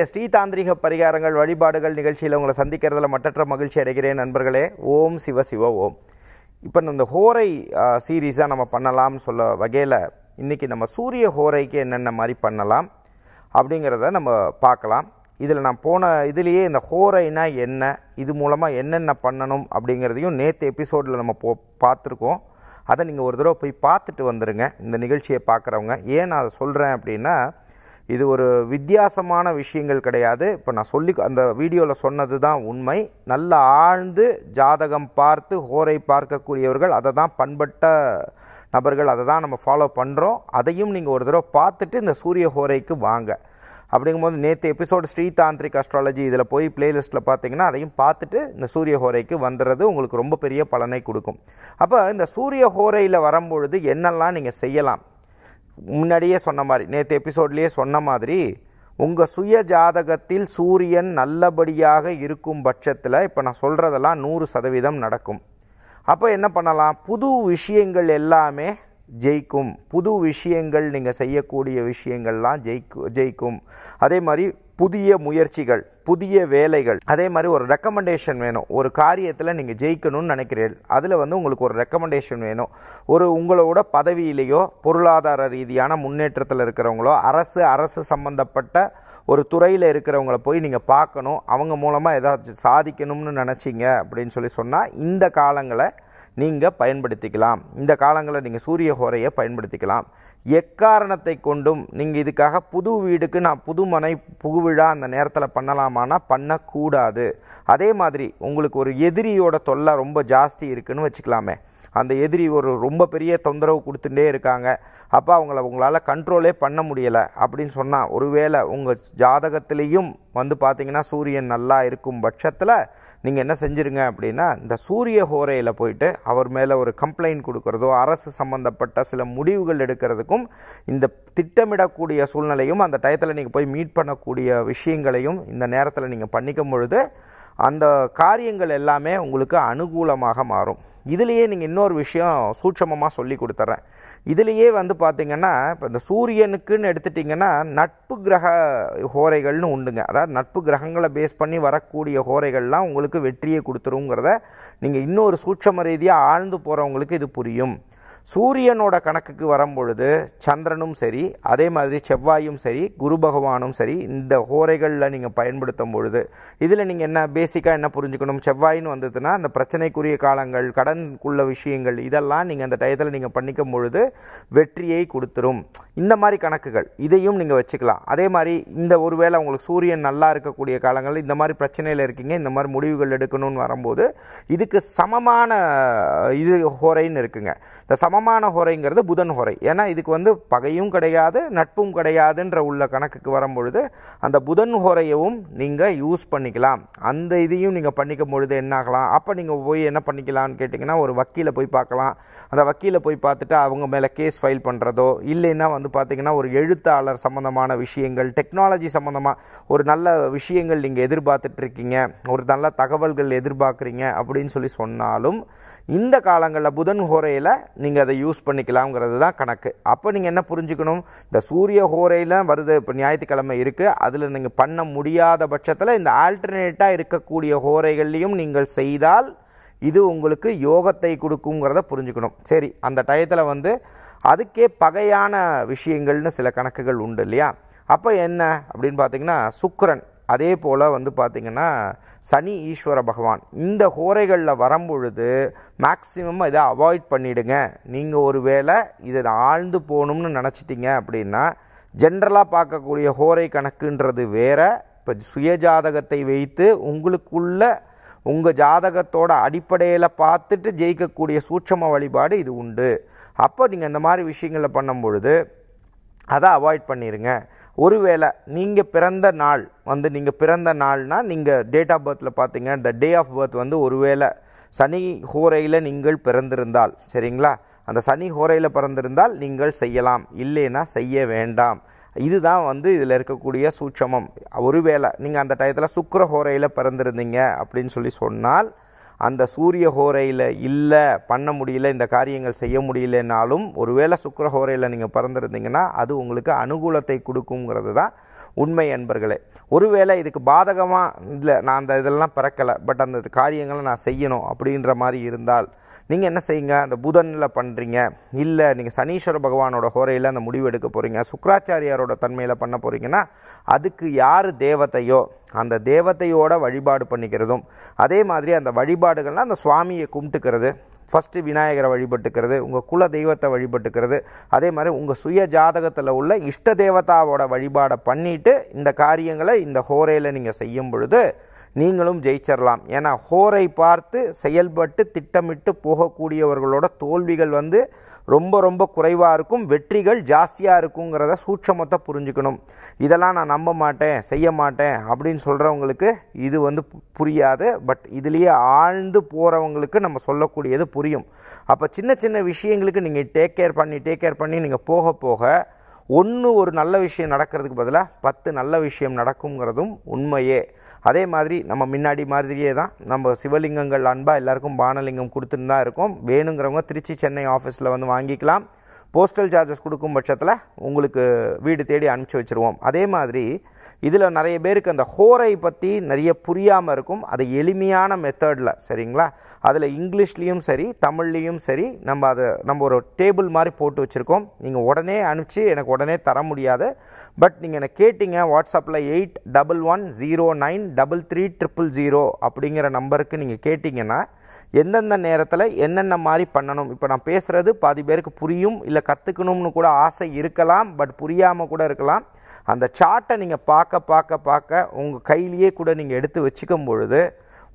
நம்முடைய ஸ்ரீதாந்திரிக பரிகாரங்கள் வழிபாடுகள் நிகழ்ச்சியில் உங்களை சந்திக்கிறதுல மற்றற்ற மகிழ்ச்சி அடைகிறேன் நண்பர்களே ஓம் சிவ சிவ ஓம் இப்போ இந்த ஹோரை சீரீஸாக நம்ம பண்ணலாம்னு சொல்ல வகையில் இன்றைக்கி நம்ம சூரிய ஹோரைக்கு என்னென்ன மாதிரி பண்ணலாம் அப்படிங்கிறத நம்ம பார்க்கலாம் இதில் நான் போன இதுலேயே இந்த ஹோரைனா என்ன இது மூலமாக என்னென்ன பண்ணணும் அப்படிங்கிறதையும் நேற்று எபிசோடில் நம்ம போ பார்த்துருக்கோம் அதை நீங்கள் ஒரு தடவை போய் பார்த்துட்டு வந்துடுங்க இந்த நிகழ்ச்சியை பார்க்குறவங்க ஏன் நான் அதை சொல்கிறேன் அப்படின்னா இது ஒரு வித்தியாசமான விஷயங்கள் கிடையாது இப்போ நான் சொல்லி அந்த வீடியோவில் சொன்னது தான் உண்மை நல்ல ஆழ்ந்து ஜாதகம் பார்த்து ஹோரை பார்க்கக்கூடியவர்கள் அதை தான் பண்பட்ட நபர்கள் அதை தான் நம்ம ஃபாலோ பண்ணுறோம் அதையும் நீங்கள் ஒரு தடவை பார்த்துட்டு இந்த சூரிய ஹோரைக்கு வாங்க அப்படிங்கும்போது நேற்று எபிசோடு ஸ்ரீ தாந்திரிக் அஸ்ட்ராலஜி இதில் போய் பிளேலிஸ்ட்டில் பார்த்தீங்கன்னா அதையும் பார்த்துட்டு இந்த சூரிய ஹோரைக்கு வந்துடுறது உங்களுக்கு ரொம்ப பெரிய பலனை கொடுக்கும் அப்போ இந்த சூரிய ஹோரையில் வரும்பொழுது என்னெல்லாம் நீங்கள் செய்யலாம் முன்னாடியே சொன்ன மாதிரி நேற்று எபிசோட்லேயே சொன்ன மாதிரி உங்கள் சுய ஜாதகத்தில் சூரியன் நல்லபடியாக இருக்கும் பட்சத்தில் இப்போ நான் சொல்கிறதெல்லாம் நூறு சதவீதம் நடக்கும் அப்போ என்ன பண்ணலாம் புது விஷயங்கள் எல்லாமே ஜெயிக்கும் புது விஷயங்கள் நீங்கள் செய்யக்கூடிய விஷயங்கள்லாம் ஜெயிக்கு ஜெயிக்கும் அதே மாதிரி புதிய முயற்சிகள் புதிய வேலைகள் அதே மாதிரி ஒரு ரெக்கமெண்டேஷன் வேணும் ஒரு காரியத்தில் நீங்கள் ஜெயிக்கணும்னு நினைக்கிறீர்கள் அதில் வந்து உங்களுக்கு ஒரு ரெக்கமெண்டேஷன் வேணும் ஒரு உங்களோட பதவியிலேயோ பொருளாதார ரீதியான முன்னேற்றத்தில் இருக்கிறவங்களோ அரசு அரசு சம்பந்தப்பட்ட ஒரு துறையில் இருக்கிறவங்கள போய் நீங்கள் பார்க்கணும் அவங்க மூலமாக ஏதாச்சும் சாதிக்கணும்னு நினச்சிங்க அப்படின்னு சொல்லி சொன்னால் இந்த காலங்களை நீங்கள் பயன்படுத்திக்கலாம் இந்த காலங்களை நீங்கள் சூரிய ஹோரையை பயன்படுத்திக்கலாம் எக்காரணத்தை கொண்டும் நீங்கள் இதுக்காக புது வீடுக்கு நான் புது மனை புகுவிழா அந்த நேரத்தில் பண்ணலாமான்னா பண்ணக்கூடாது அதே மாதிரி உங்களுக்கு ஒரு எதிரியோட தொல்லை ரொம்ப ஜாஸ்தி இருக்குன்னு வச்சுக்கலாமே அந்த எதிரி ஒரு ரொம்ப பெரிய தொந்தரவு கொடுத்துட்டே இருக்காங்க அப்போ அவங்கள உங்களால் கண்ட்ரோலே பண்ண முடியலை அப்படின்னு சொன்னால் ஒருவேளை உங்கள் ஜாதகத்திலையும் வந்து பார்த்திங்கன்னா சூரியன் நல்லா இருக்கும் பட்சத்தில் நீங்கள் என்ன செஞ்சுருங்க அப்படின்னா இந்த சூரிய ஹோரையில் போயிட்டு அவர் மேலே ஒரு கம்ப்ளைண்ட் கொடுக்குறதோ அரசு சம்மந்தப்பட்ட சில முடிவுகள் எடுக்கிறதுக்கும் இந்த திட்டமிடக்கூடிய சூழ்நிலையும் அந்த டயத்தில் நீங்கள் போய் மீட் பண்ணக்கூடிய விஷயங்களையும் இந்த நேரத்தில் நீங்கள் பண்ணிக்கும் பொழுது அந்த காரியங்கள் எல்லாமே உங்களுக்கு அனுகூலமாக மாறும் இதுலேயே நீங்கள் இன்னொரு விஷயம் சூட்சமமாக சொல்லி கொடுத்துட்றேன் இதுலேயே வந்து பார்த்திங்கன்னா இப்போ இந்த சூரியனுக்குன்னு எடுத்துட்டிங்கன்னா நட்பு கிரக ஹோரைகள்னு உண்டுங்க அதாவது நட்பு கிரகங்களை பேஸ் பண்ணி வரக்கூடிய ஹோரைகள்லாம் உங்களுக்கு வெற்றியை கொடுத்துருங்கிறத நீங்கள் இன்னொரு சூட்சம ரீதியாக ஆழ்ந்து போகிறவங்களுக்கு இது புரியும் சூரியனோட கணக்குக்கு வரும்பொழுது சந்திரனும் சரி அதே மாதிரி செவ்வாயும் சரி குரு பகவானும் சரி இந்த ஹோரைகளில் நீங்கள் பயன்படுத்தும் பொழுது இதில் நீங்கள் என்ன பேசிக்காக என்ன புரிஞ்சுக்கணும் செவ்வாயின்னு வந்ததுன்னா அந்த பிரச்சனைக்குரிய காலங்கள் கடனுக்குள்ள விஷயங்கள் இதெல்லாம் நீங்கள் அந்த டயத்தில் நீங்கள் பண்ணிக்கும் பொழுது வெற்றியை கொடுத்துரும் இந்த மாதிரி கணக்குகள் இதையும் நீங்கள் வச்சுக்கலாம் அதே மாதிரி இந்த ஒரு வேளை உங்களுக்கு சூரியன் நல்லா இருக்கக்கூடிய காலங்கள் இந்த மாதிரி பிரச்சனையில் இருக்கீங்க இந்த மாதிரி முடிவுகள் எடுக்கணும்னு வரும்போது இதுக்கு சமமான இது ஹோரைன்னு இருக்குங்க இந்த சமமான ஹொரைங்கிறது புதன் ஹொரை ஏன்னா இதுக்கு வந்து பகையும் கிடையாது நட்பும் கிடையாதுன்ற உள்ள கணக்குக்கு வரும்பொழுது அந்த புதன் ஹொரையவும் நீங்கள் யூஸ் பண்ணிக்கலாம் அந்த இதையும் நீங்கள் பண்ணிக்கும் பொழுது என்ன ஆகலாம் அப்போ நீங்கள் போய் என்ன பண்ணிக்கலாம்னு கேட்டிங்கன்னா ஒரு வக்கீலை போய் பார்க்கலாம் அந்த வக்கீலை போய் பார்த்துட்டு அவங்க மேலே கேஸ் ஃபைல் பண்ணுறதோ இல்லைன்னா வந்து பார்த்திங்கன்னா ஒரு எழுத்தாளர் சம்மந்தமான விஷயங்கள் டெக்னாலஜி சம்மந்தமாக ஒரு நல்ல விஷயங்கள் நீங்கள் எதிர்பார்த்துட்ருக்கீங்க ஒரு நல்ல தகவல்கள் எதிர்பார்க்குறீங்க அப்படின்னு சொல்லி சொன்னாலும் இந்த காலங்களில் புதன் ஹோரையில் நீங்கள் அதை யூஸ் பண்ணிக்கலாம்ங்கிறது தான் கணக்கு அப்போ நீங்கள் என்ன புரிஞ்சுக்கணும் இந்த சூரிய ஹோரையில் வருது இப்போ ஞாயிற்றுக்கிழமை இருக்குது அதில் நீங்கள் பண்ண முடியாத பட்சத்தில் இந்த ஆல்டர்னேட்டாக இருக்கக்கூடிய ஹோரைகள்லையும் நீங்கள் செய்தால் இது உங்களுக்கு யோகத்தை கொடுக்குங்கிறத புரிஞ்சுக்கணும் சரி அந்த டயத்தில் வந்து அதுக்கே பகையான விஷயங்கள்னு சில கணக்குகள் உண்டு இல்லையா அப்போ என்ன அப்படின்னு பார்த்திங்கன்னா சுக்கரன் அதே போல் வந்து பார்த்திங்கன்னா சனி ஈஸ்வர பகவான் இந்த ஹோரைகளில் வரும்பொழுது மேக்ஸிமம் இதை அவாய்ட் பண்ணிவிடுங்க நீங்கள் ஒரு வேளை இதை ஆழ்ந்து போகணும்னு நினச்சிட்டிங்க அப்படின்னா ஜென்ரலாக பார்க்கக்கூடிய ஹோரை கணக்குன்றது வேறு இப்போ சுய ஜாதகத்தை வைத்து உங்களுக்குள்ள உங்கள் ஜாதகத்தோட அடிப்படையில் பார்த்துட்டு ஜெயிக்கக்கூடிய சூட்சம வழிபாடு இது உண்டு அப்போ நீங்கள் இந்த மாதிரி விஷயங்களை பண்ணும் பொழுது அதை அவாய்ட் பண்ணிடுங்க ஒருவேளை நீங்கள் பிறந்த நாள் வந்து நீங்கள் பிறந்த நாள்னால் நீங்கள் டேட் ஆஃப் பர்த்தில் பார்த்தீங்க த டே ஆஃப் பர்த் வந்து ஒருவேளை சனி ஹோரையில் நீங்கள் பிறந்திருந்தால் சரிங்களா அந்த சனி ஹோரையில் பிறந்திருந்தால் நீங்கள் செய்யலாம் இல்லைன்னா செய்ய வேண்டாம் இதுதான் வந்து இதில் இருக்கக்கூடிய சூட்சமம் ஒருவேளை நீங்கள் அந்த டயத்தில் சுக்கர ஹோரையில் பிறந்திருந்தீங்க அப்படின்னு சொல்லி சொன்னால் அந்த சூரிய ஹோரையில் இல்லை பண்ண முடியல இந்த காரியங்கள் செய்ய முடியலனாலும் ஒருவேளை சுக்கர ஹோரையில் நீங்கள் பிறந்திருந்தீங்கன்னா அது உங்களுக்கு அனுகூலத்தை கொடுக்குங்கிறது தான் உண்மை என்பர்களே ஒருவேளை இதுக்கு பாதகமாக இல்லை நான் அந்த இதெல்லாம் பிறக்கலை பட் அந்த காரியங்களை நான் செய்யணும் அப்படின்ற மாதிரி இருந்தால் நீங்கள் என்ன செய்யுங்க அந்த புதனில் பண்ணுறீங்க இல்லை நீங்கள் சனீஸ்வர பகவானோட ஹோரையில் அந்த முடிவு எடுக்க போகிறீங்க சுக்கராச்சாரியாரோட தன்மையில் பண்ண போகிறீங்கன்னா அதுக்கு யார் தேவத்தையோ அந்த தேவத்தையோட வழிபாடு பண்ணிக்கிறதும் அதே மாதிரி அந்த வழிபாடுகள்னால் அந்த சுவாமியை கும்பிட்டுக்கிறது ஃபஸ்ட்டு விநாயகரை வழிபட்டுக்கிறது உங்கள் குல தெய்வத்தை வழிபட்டுக்கிறது அதே மாதிரி உங்கள் சுய ஜாதகத்தில் உள்ள இஷ்ட தேவதாவோட வழிபாடை பண்ணிவிட்டு இந்த காரியங்களை இந்த ஹோரையில் நீங்கள் செய்யும் பொழுது நீங்களும் ஜெயிச்சிடலாம் ஏன்னா ஹோரை பார்த்து செயல்பட்டு திட்டமிட்டு போகக்கூடியவர்களோட தோல்விகள் வந்து ரொம்ப ரொம்ப குறைவாக இருக்கும் வெற்றிகள் ஜாஸ்தியாக இருக்குங்கிறத சூட்சமத்தை புரிஞ்சுக்கணும் இதெல்லாம் நான் நம்ப மாட்டேன் செய்ய மாட்டேன் அப்படின்னு சொல்கிறவங்களுக்கு இது வந்து புரியாது பட் இதுலேயே ஆழ்ந்து போகிறவங்களுக்கு நம்ம சொல்லக்கூடியது புரியும் அப்போ சின்ன சின்ன விஷயங்களுக்கு நீங்கள் டேக் கேர் பண்ணி டேக் கேர் பண்ணி நீங்கள் போக போக ஒன்று ஒரு நல்ல விஷயம் நடக்கிறதுக்கு பதிலாக பத்து நல்ல விஷயம் நடக்குங்கிறதும் உண்மையே அதே மாதிரி நம்ம முன்னாடி மாதிரியே தான் நம்ம சிவலிங்கங்கள் அன்பாக எல்லாருக்கும் பானலிங்கம் கொடுத்துன்னு தான் இருக்கும் வேணுங்கிறவங்க திருச்சி சென்னை ஆஃபீஸில் வந்து வாங்கிக்கலாம் போஸ்டல் சார்ஜஸ் கொடுக்கும் பட்சத்தில் உங்களுக்கு வீடு தேடி அனுப்பிச்சி வச்சுருவோம் அதே மாதிரி இதில் நிறைய பேருக்கு அந்த ஹோரை பற்றி நிறைய புரியாமல் இருக்கும் அதை எளிமையான மெத்தடில் சரிங்களா அதில் இங்கிலீஷ்லேயும் சரி தமிழ்லேயும் சரி நம்ம அதை நம்ம ஒரு டேபிள் மாதிரி போட்டு வச்சுருக்கோம் நீங்கள் உடனே அனுப்பிச்சி எனக்கு உடனே தர முடியாது பட் நீங்கள் என்னை கேட்டிங்க வாட்ஸ்அப்பில் eight double one zero nine double three triple zero அப்படிங்கிற நம்பருக்கு நீங்கள் கேட்டிங்கன்னா எந்தெந்த நேரத்தில் என்னென்ன மாதிரி பண்ணணும் இப்போ நான் பேசுகிறது பாதி பேருக்கு புரியும் இல்லை கற்றுக்கணும்னு கூட ஆசை இருக்கலாம் பட் புரியாமல் கூட இருக்கலாம் அந்த சார்ட்டை நீங்கள் பார்க்க பார்க்க பார்க்க உங்கள் கையிலேயே கூட நீங்கள் எடுத்து வச்சுக்கும் பொழுது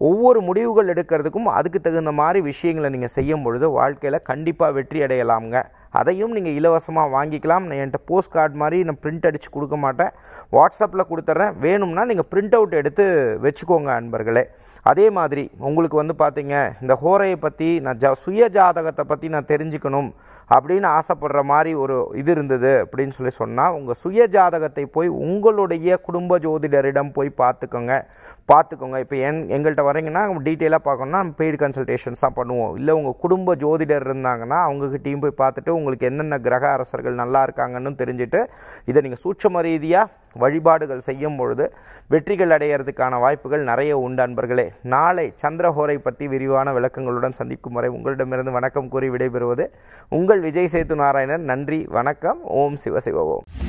ஒவ்வொரு முடிவுகள் எடுக்கிறதுக்கும் அதுக்கு தகுந்த மாதிரி விஷயங்களை நீங்கள் செய்யும் பொழுது வாழ்க்கையில் கண்டிப்பாக வெற்றி அடையலாம்ங்க அதையும் நீங்கள் இலவசமாக வாங்கிக்கலாம் நான் என்கிட்ட போஸ்ட் கார்டு மாதிரி நான் பிரிண்ட் அடித்து கொடுக்க மாட்டேன் வாட்ஸ்அப்பில் கொடுத்துட்றேன் வேணும்னா நீங்கள் பிரிண்ட் அவுட் எடுத்து வச்சுக்கோங்க அன்பர்களே அதே மாதிரி உங்களுக்கு வந்து பார்த்தீங்க இந்த ஹோரையை பற்றி நான் ஜ சுய ஜாதகத்தை பற்றி நான் தெரிஞ்சுக்கணும் அப்படின்னு ஆசைப்படுற மாதிரி ஒரு இது இருந்தது அப்படின்னு சொல்லி சொன்னால் உங்கள் சுய ஜாதகத்தை போய் உங்களுடைய குடும்ப ஜோதிடரிடம் போய் பார்த்துக்கோங்க பார்த்துக்கோங்க இப்போ என் எங்கள்கிட்ட வரீங்கன்னா டீட்டெயிலாக பார்க்கணும்னா பெய்டு கன்சல்டேஷன்ஸ் தான் பண்ணுவோம் இல்லை உங்கள் குடும்ப ஜோதிடர் இருந்தாங்கன்னா அவங்ககிட்டையும் போய் பார்த்துட்டு உங்களுக்கு என்னென்ன கிரக அரசர்கள் நல்லா இருக்காங்கன்னு தெரிஞ்சுட்டு இதை நீங்கள் சூட்சம ரீதியாக வழிபாடுகள் செய்யும் பொழுது வெற்றிகள் அடையிறதுக்கான வாய்ப்புகள் நிறைய உண்டு அன்பர்களே நாளை சந்திரஹோரை பற்றி விரிவான விளக்கங்களுடன் சந்திக்கும் வரை உங்களிடமிருந்து வணக்கம் கூறி விடைபெறுவது உங்கள் விஜய் சேத்து நாராயணன் நன்றி வணக்கம் ஓம் சிவசிவ ஓம்